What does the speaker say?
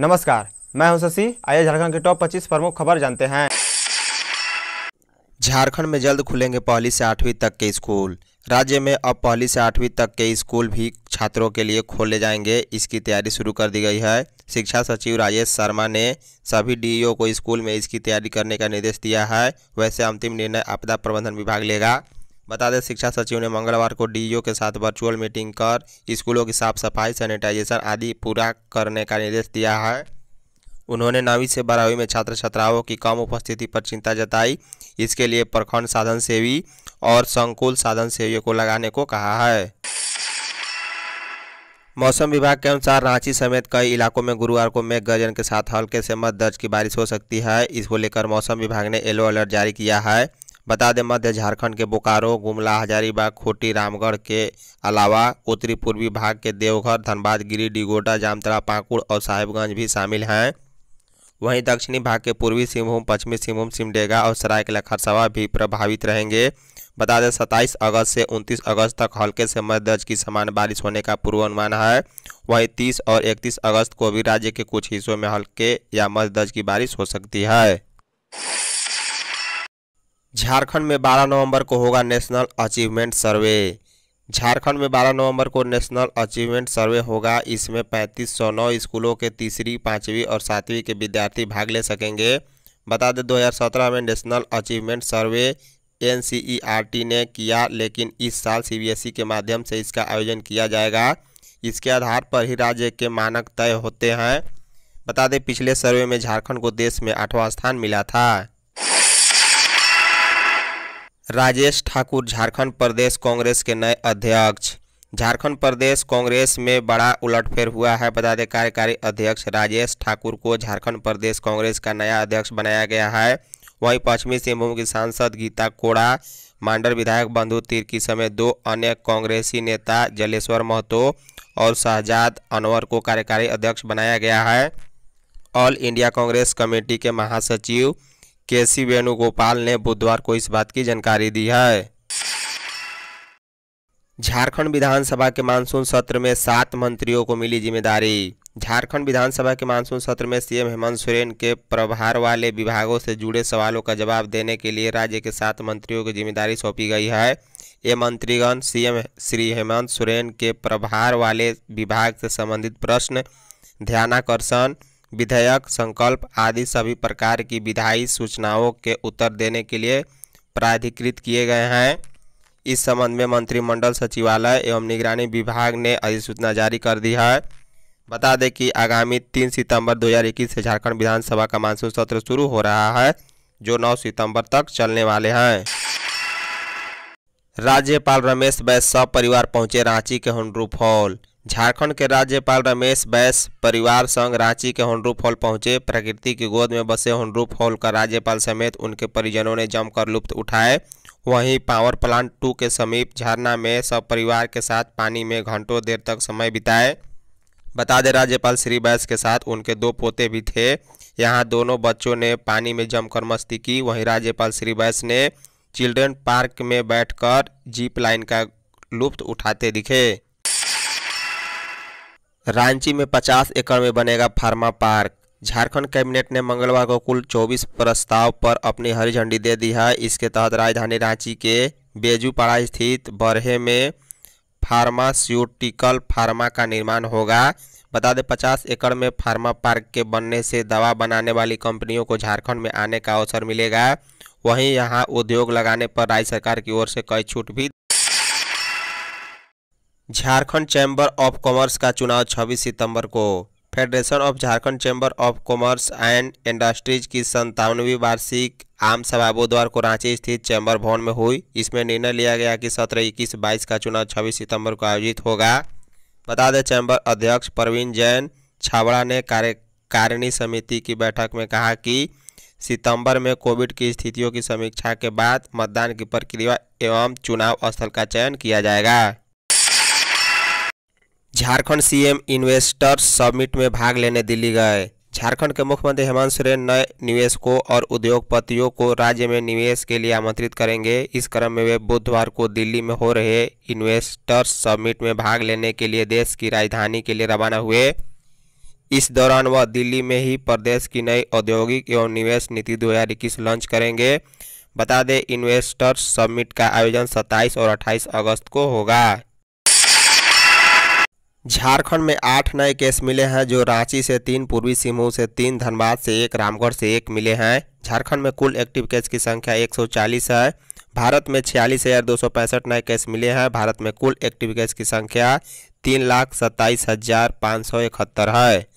नमस्कार मैं हूं शशि आइए झारखंड के टॉप 25 प्रमुख खबर जानते हैं झारखंड में जल्द खुलेंगे पहली से आठवीं तक के स्कूल राज्य में अब पहली से आठवीं तक के स्कूल भी छात्रों के लिए खोले जाएंगे इसकी तैयारी शुरू कर दी गई है शिक्षा सचिव राजेश शर्मा ने सभी डीईओ को स्कूल में इसकी तैयारी करने का निर्देश दिया है वैसे अंतिम निर्णय आपदा प्रबंधन विभाग लेगा बता दें शिक्षा सचिव ने मंगलवार को डीईओ के साथ वर्चुअल मीटिंग कर स्कूलों की साफ सफाई सैनिटाइजेशन आदि पूरा करने का निर्देश दिया है उन्होंने नवीं से बारहवीं में छात्र छात्राओं की कम उपस्थिति पर चिंता जताई इसके लिए प्रखंड साधन सेवी और संकुल साधन सेवियों को लगाने को कहा है मौसम विभाग के अनुसार रांची समेत कई इलाकों में गुरुवार को मेघ गर्जन के साथ हल्के से मध्य दर्ज की बारिश हो सकती है इसको लेकर मौसम विभाग ने येलो अलर्ट जारी किया है बता दें मध्य झारखंड के बोकारो गुमला हजारीबाग खोटी रामगढ़ के अलावा उत्तरी पूर्वी भाग के देवघर धनबाद गिरी डिगोडा जामतरा पाकुड़ और साहिबगंज भी शामिल हैं वहीं दक्षिणी भाग के पूर्वी सिंहभूम पश्चिमी सिंहभूम सिमडेगा और सरायकला खरसवा भी प्रभावित रहेंगे बता दें 27 अगस्त से 29 अगस्त तक हल्के से मध्य दर्ज की समान बारिश होने का पूर्वानुमान है वहीं 30 और 31 अगस्त को भी राज्य के कुछ हिस्सों में हल्के या मध्य दर्ज की बारिश हो सकती है झारखंड में 12 नवंबर को होगा नेशनल अचीवमेंट सर्वे झारखंड में 12 नवंबर को नेशनल अचीवमेंट सर्वे होगा इसमें पैंतीस सौ नौ स्कूलों के तीसरी पाँचवीं और सातवीं के विद्यार्थी भाग ले सकेंगे बता दें 2017 में नेशनल अचीवमेंट सर्वे एन ने किया लेकिन इस साल सीबीएसई के माध्यम से इसका आयोजन किया जाएगा इसके आधार पर ही राज्य के मानक तय होते हैं बता दें पिछले सर्वे में झारखंड को देश में आठवां स्थान मिला था राजेश ठाकुर झारखंड प्रदेश कांग्रेस के नए अध्यक्ष झारखंड प्रदेश कांग्रेस में बड़ा उलटफेर हुआ है बता दें कार्यकारी अध्यक्ष राजेश ठाकुर को झारखंड प्रदेश कांग्रेस का नया अध्यक्ष बनाया गया है वहीं पश्चिमी सिंहभूम की सांसद गीता कोड़ा मांडर विधायक बंधु तिर्की समेत दो अन्य कांग्रेसी नेता जलेश्वर महतो और शाहजाद अनवर को कार्यकारी अध्यक्ष बनाया गया है ऑल इंडिया कांग्रेस कमेटी के महासचिव के सी वेणुगोपाल ने बुधवार को इस बात की जानकारी दी है झारखंड विधानसभा के मानसून सत्र में सात मंत्रियों को मिली जिम्मेदारी झारखंड विधानसभा के मानसून सत्र में सीएम हेमंत सोरेन के प्रभार वाले विभागों से जुड़े सवालों का जवाब देने के लिए राज्य के सात मंत्रियों की जिम्मेदारी सौंपी गई है ये मंत्रीगण सीएम श्री हेमंत सोरेन के प्रभार वाले विभाग से संबंधित प्रश्न ध्यानाकर्षण विधेयक संकल्प आदि सभी प्रकार की विधायी सूचनाओं के उत्तर देने के लिए प्राधिकृत किए गए हैं इस संबंध में मंत्रिमंडल सचिवालय एवं निगरानी विभाग ने अधिसूचना जारी कर दी है बता दें कि आगामी तीन सितंबर 2021 से झारखंड विधानसभा का मानसून सत्र शुरू हो रहा है जो 9 सितंबर तक चलने वाले हैं राज्यपाल रमेश बैस सपरिवार पहुंचे रांची के हंड्रूफ हॉल झारखंड के राज्यपाल रमेश बैस परिवार संग रांची के हनरूप हॉल पहुंचे प्रकृति की गोद में बसे हनरूप हॉल का राज्यपाल समेत उनके परिजनों ने जमकर लुप्त उठाए वहीं पावर प्लांट टू के समीप झरना में सब परिवार के साथ पानी में घंटों देर तक समय बिताए बता दें राज्यपाल श्री बैस के साथ उनके दो पोते भी थे यहाँ दोनों बच्चों ने पानी में जमकर मस्ती की वहीं राज्यपाल श्री बैस ने चिल्ड्रन पार्क में बैठकर जीप लाइन का लुप्त उठाते दिखे रांची में 50 एकड़ में बनेगा फार्मा पार्क झारखंड कैबिनेट ने मंगलवार को कुल 24 प्रस्ताव पर अपनी हरी झंडी दे दी है इसके तहत राजधानी रांची के बेजूपाड़ा स्थित बरहे में फार्मास्यूटिकल फार्मा का निर्माण होगा बता दें 50 एकड़ में फार्मा पार्क के बनने से दवा बनाने वाली कंपनियों को झारखंड में आने का अवसर मिलेगा वहीं यहां उद्योग लगाने पर राज्य सरकार की ओर से कई छूट भी झारखंड चैम्बर ऑफ कॉमर्स का चुनाव 26 सितंबर को federation of Jharkhand chamber of commerce and industries की संतावनवीं वार्षिक आम सभा बुधवार को रांची स्थित चैम्बर भवन में हुई इसमें निर्णय लिया गया कि सत्रह इक्कीस बाईस का चुनाव छब्बीस सितंबर को आयोजित होगा बता दें चैम्बर अध्यक्ष प्रवीण जैन छाबड़ा ने कार्यकारिणी समिति की बैठक में कहा कि सितंबर में कोविड की स्थितियों की समीक्षा के बाद मतदान की प्रक्रिया एवं चुनाव स्थल का चयन किया जाएगा झारखंड सीएम इन्वेस्टर्स समिट में भाग लेने दिल्ली गए झारखंड के मुख्यमंत्री हेमंत सोरेन नए निवेशकों और उद्योगपतियों को राज्य में निवेश के लिए आमंत्रित करेंगे इस क्रम में वे बुधवार को दिल्ली में हो रहे इन्वेस्टर्स समिट में भाग लेने के लिए देश की राजधानी के लिए रवाना हुए इस दौरान वह दिल्ली में ही प्रदेश की नई औद्योगिक एवं निवेश नीति दो लॉन्च करेंगे बता दें इन्वेस्टर्स समिट का आयोजन सत्ताईस और अट्ठाईस अगस्त को होगा झारखंड में आठ नए केस मिले हैं जो रांची से तीन पूर्वी सिंहभूम से तीन धनबाद से एक रामगढ़ से एक मिले हैं झारखंड में कुल एक्टिव केस की संख्या 140 है भारत में छियालीस हज़ार दो सौ पैंसठ नए केस मिले हैं भारत में कुल एक्टिव केस की संख्या तीन लाख सत्ताईस हज़ार पाँच सौ इकहत्तर है